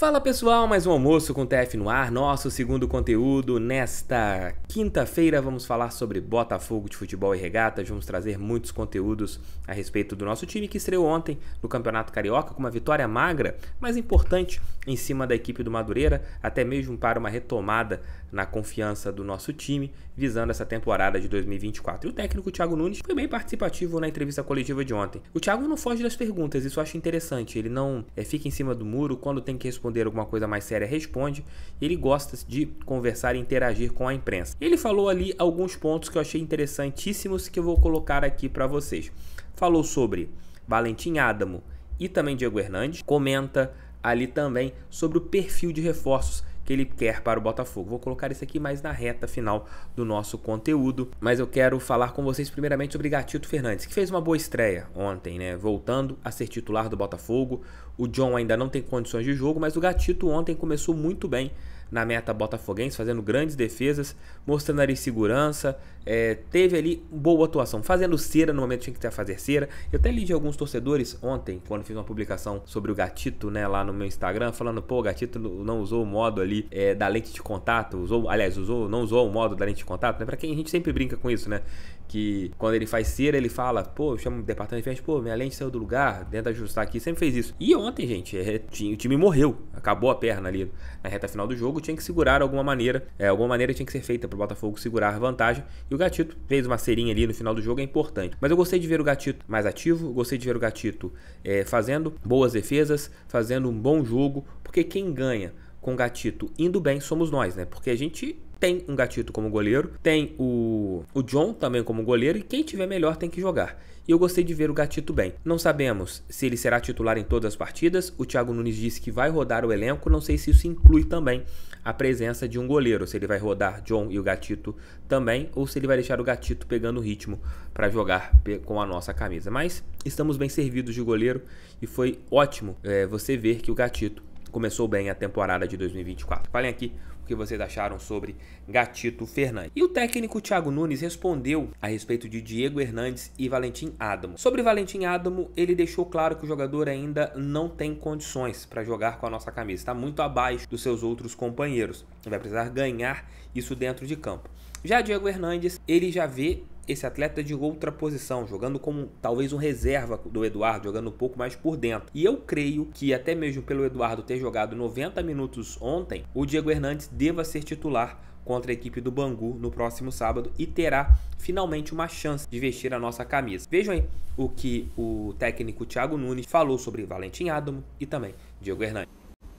Fala pessoal, mais um almoço com TF no ar, nosso segundo conteúdo. Nesta quinta-feira vamos falar sobre Botafogo de futebol e regatas. Vamos trazer muitos conteúdos a respeito do nosso time que estreou ontem no Campeonato Carioca com uma vitória magra, mas importante em cima da equipe do Madureira, até mesmo para uma retomada na confiança do nosso time, visando essa temporada de 2024. E o técnico Thiago Nunes foi bem participativo na entrevista coletiva de ontem. O Thiago não foge das perguntas, isso eu acho interessante. Ele não é, fica em cima do muro quando tem que responder responder alguma coisa mais séria, responde. Ele gosta de conversar e interagir com a imprensa. Ele falou ali alguns pontos que eu achei interessantíssimos que eu vou colocar aqui para vocês. Falou sobre Valentim Adamo e também Diego Hernandes. Comenta ali também sobre o perfil de reforços que ele quer para o Botafogo. Vou colocar isso aqui mais na reta final do nosso conteúdo, mas eu quero falar com vocês primeiramente sobre Gatito Fernandes, que fez uma boa estreia ontem, né? Voltando a ser titular do Botafogo. O John ainda não tem condições de jogo, mas o Gatito ontem começou muito bem na meta botafoguense, fazendo grandes defesas, mostrando ali segurança, é, teve ali boa atuação, fazendo cera no momento que tinha que fazer cera. Eu até li de alguns torcedores ontem, quando fiz uma publicação sobre o Gatito, né, lá no meu Instagram, falando, pô, o Gatito não usou o modo ali é, da lente de contato, usou, aliás, usou, não usou o modo da lente de contato, né, pra quem a gente sempre brinca com isso, né, que quando ele faz cera, ele fala, pô, chama o departamento de frente, pô, minha lente saiu do lugar, tenta ajustar aqui, sempre fez isso. E ontem, gente, é, tinha, o time morreu, acabou a perna ali na reta final do jogo, tinha que segurar alguma maneira, é, alguma maneira tinha que ser feita pro Botafogo segurar a vantagem, e o Gatito fez uma cerinha ali no final do jogo, é importante. Mas eu gostei de ver o Gatito mais ativo, gostei de ver o Gatito é, fazendo boas defesas, fazendo um bom jogo, porque quem ganha com o Gatito indo bem somos nós, né? Porque a gente tem um gatito como goleiro, tem o, o John também como goleiro, e quem tiver melhor tem que jogar. E eu gostei de ver o Gatito bem. Não sabemos se ele será titular em todas as partidas. O Thiago Nunes disse que vai rodar o elenco. Não sei se isso inclui também a presença de um goleiro. Se ele vai rodar John e o Gatito também, ou se ele vai deixar o Gatito pegando o ritmo para jogar com a nossa camisa. Mas estamos bem servidos de goleiro e foi ótimo é, você ver que o Gatito começou bem a temporada de 2024. Falem aqui o que vocês acharam sobre Gatito Fernandes. E o técnico Thiago Nunes respondeu a respeito de Diego Hernandes e Valentim Adamo. Sobre Valentim Adamo, ele deixou claro que o jogador ainda não tem condições para jogar com a nossa camisa, está muito abaixo dos seus outros companheiros. Vai precisar ganhar isso dentro de campo. Já Diego Hernandes, ele já vê esse atleta de outra posição, jogando como talvez um reserva do Eduardo, jogando um pouco mais por dentro. E eu creio que até mesmo pelo Eduardo ter jogado 90 minutos ontem, o Diego Hernandes deva ser titular contra a equipe do Bangu no próximo sábado e terá finalmente uma chance de vestir a nossa camisa. Vejam aí o que o técnico Thiago Nunes falou sobre Valentim Adamo e também Diego Hernandes.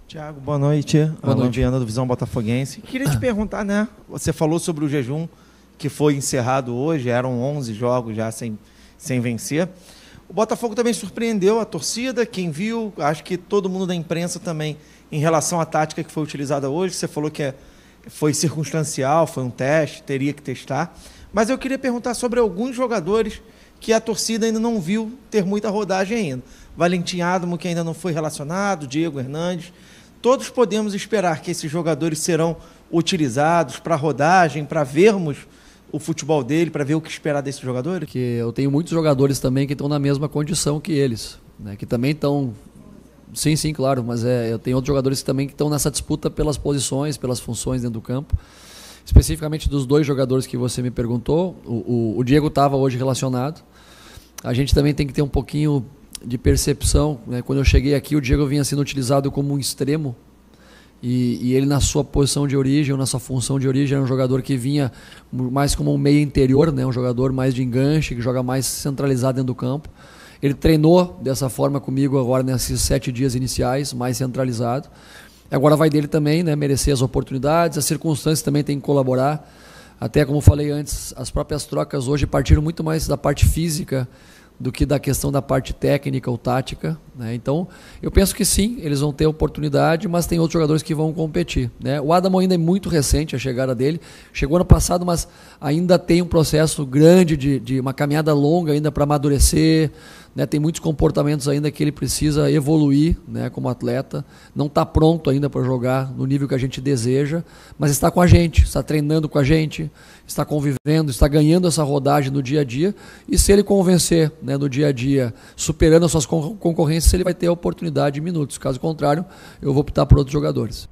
Tiago, boa noite. Boa Alan noite. Viana do Visão Botafoguense. Queria te perguntar, né? Você falou sobre o jejum que foi encerrado hoje, eram 11 jogos já sem, sem vencer. O Botafogo também surpreendeu a torcida, quem viu, acho que todo mundo da imprensa também, em relação à tática que foi utilizada hoje. Você falou que é, foi circunstancial, foi um teste, teria que testar. Mas eu queria perguntar sobre alguns jogadores que a torcida ainda não viu ter muita rodagem ainda. Valentim Adamo, que ainda não foi relacionado, Diego Hernandes. Todos podemos esperar que esses jogadores serão utilizados para rodagem, para vermos o futebol dele para ver o que esperar desses jogadores? Que eu tenho muitos jogadores também que estão na mesma condição que eles, né? que também estão. Sim, sim, claro, mas é, eu tenho outros jogadores que também que estão nessa disputa pelas posições, pelas funções dentro do campo. Especificamente dos dois jogadores que você me perguntou, o, o, o Diego estava hoje relacionado. A gente também tem que ter um pouquinho de percepção. Né? Quando eu cheguei aqui, o Diego vinha sendo utilizado como um extremo e, e, ele, na sua posição de origem, ou na sua função de origem, era um jogador que vinha mais como um meio interior, né? um jogador mais de enganche, que joga mais centralizado dentro do campo. Ele treinou dessa forma comigo agora nesses sete dias iniciais, mais centralizado. Agora vai dele também, né? merecer as oportunidades, as circunstâncias também tem que colaborar. Até como falei antes, as próprias trocas hoje partiram muito mais da parte física do que da questão da parte técnica ou tática. Né? Então, eu penso que sim, eles vão ter oportunidade, mas tem outros jogadores que vão competir. Né? O Adam ainda é muito recente a chegada dele, chegou ano passado, mas ainda tem um processo grande de, de uma caminhada longa ainda para amadurecer, né, tem muitos comportamentos ainda que ele precisa evoluir né, como atleta, não está pronto ainda para jogar no nível que a gente deseja, mas está com a gente, está treinando com a gente, está convivendo, está ganhando essa rodagem no dia a dia, e se ele convencer né, no dia a dia, superando as suas concorrências, ele vai ter a oportunidade de minutos, caso contrário, eu vou optar por outros jogadores.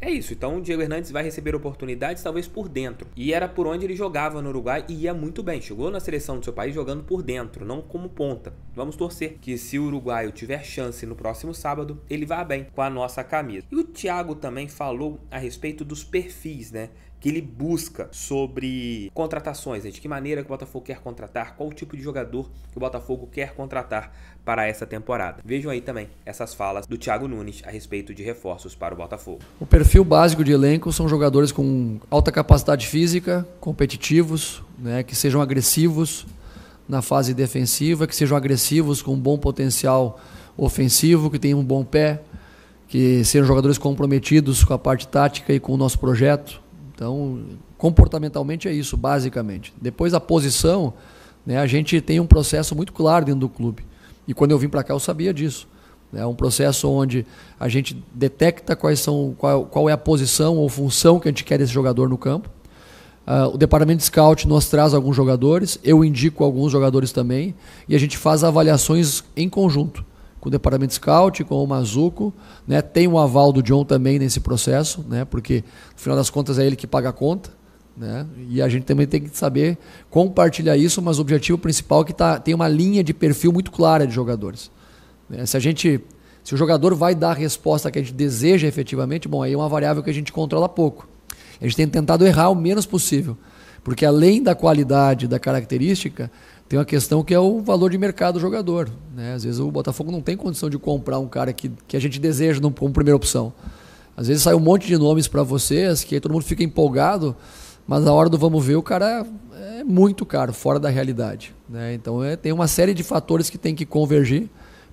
É isso, então o Diego Hernandes vai receber oportunidades talvez por dentro. E era por onde ele jogava no Uruguai e ia muito bem. Chegou na seleção do seu país jogando por dentro, não como ponta. Vamos torcer que se o uruguaio tiver chance no próximo sábado, ele vá bem com a nossa camisa. E o Thiago também falou a respeito dos perfis, né? que ele busca sobre contratações, né? de que maneira que o Botafogo quer contratar, qual o tipo de jogador que o Botafogo quer contratar para essa temporada. Vejam aí também essas falas do Thiago Nunes a respeito de reforços para o Botafogo. O perfil básico de elenco são jogadores com alta capacidade física, competitivos, né, que sejam agressivos na fase defensiva, que sejam agressivos com um bom potencial ofensivo, que tenham um bom pé, que sejam jogadores comprometidos com a parte tática e com o nosso projeto então, comportamentalmente é isso, basicamente. Depois a posição, né, a gente tem um processo muito claro dentro do clube. E quando eu vim para cá eu sabia disso. É um processo onde a gente detecta quais são, qual, qual é a posição ou função que a gente quer desse jogador no campo. Uh, o departamento de scout nos traz alguns jogadores, eu indico alguns jogadores também, e a gente faz avaliações em conjunto com o departamento scout, com o Mazuco, né? Tem o aval do John também nesse processo, né? Porque no final das contas é ele que paga a conta, né? E a gente também tem que saber compartilhar isso, mas o objetivo principal é que tá, tem uma linha de perfil muito clara de jogadores. Né? Se a gente, se o jogador vai dar a resposta que a gente deseja efetivamente, bom, aí é uma variável que a gente controla pouco. A gente tem tentado errar o menos possível, porque além da qualidade da característica, tem uma questão que é o valor de mercado do jogador. Né? Às vezes o Botafogo não tem condição de comprar um cara que, que a gente deseja como primeira opção. Às vezes sai um monte de nomes para vocês, que aí todo mundo fica empolgado, mas na hora do vamos ver, o cara é muito caro, fora da realidade. Né? Então é, tem uma série de fatores que tem que convergir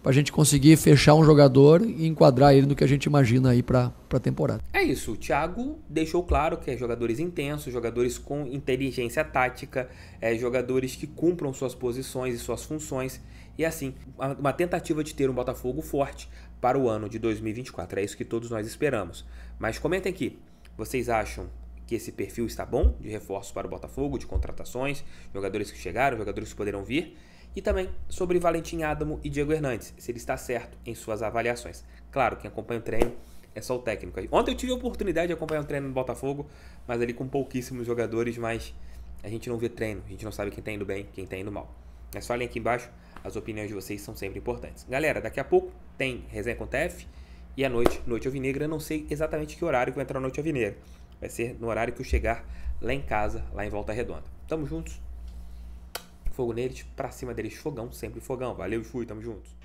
para a gente conseguir fechar um jogador e enquadrar ele no que a gente imagina aí para a temporada. É isso, o Thiago deixou claro que é jogadores intensos, jogadores com inteligência tática, é, jogadores que cumpram suas posições e suas funções, e assim, uma tentativa de ter um Botafogo forte para o ano de 2024. É isso que todos nós esperamos. Mas comentem aqui, vocês acham que esse perfil está bom de reforço para o Botafogo, de contratações, jogadores que chegaram, jogadores que poderão vir? e também sobre Valentim Adamo e Diego Hernandes, se ele está certo em suas avaliações. Claro, quem acompanha o treino é só o técnico. Ontem eu tive a oportunidade de acompanhar um treino no Botafogo, mas ali com pouquíssimos jogadores, mas a gente não vê treino, a gente não sabe quem está indo bem, quem está indo mal. Mas é falem aqui embaixo, as opiniões de vocês são sempre importantes. Galera, daqui a pouco tem resenha com o TF e à noite, Noite Alvinegra. Eu não sei exatamente que horário que vai entrar a Noite Alvinegra. Vai ser no horário que eu chegar lá em casa, lá em Volta Redonda. Tamo juntos. Fogo neles, pra cima deles, fogão, sempre fogão. Valeu, fui, tamo junto.